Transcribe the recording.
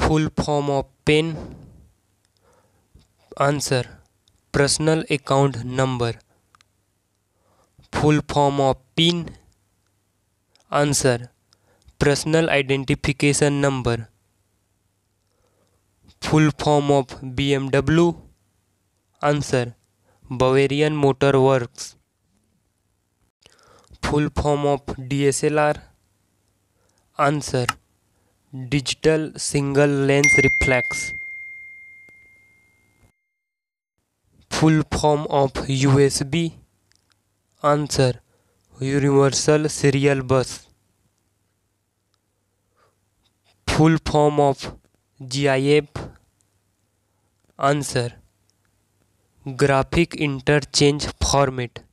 full form of PAN answer personal account number full form of PIN answer personal identification number full form of B M W answer Bavarian motor works full form of D S L R answer digital single lens reflex full form of USB answer universal serial bus full form of GIF answer graphic interchange format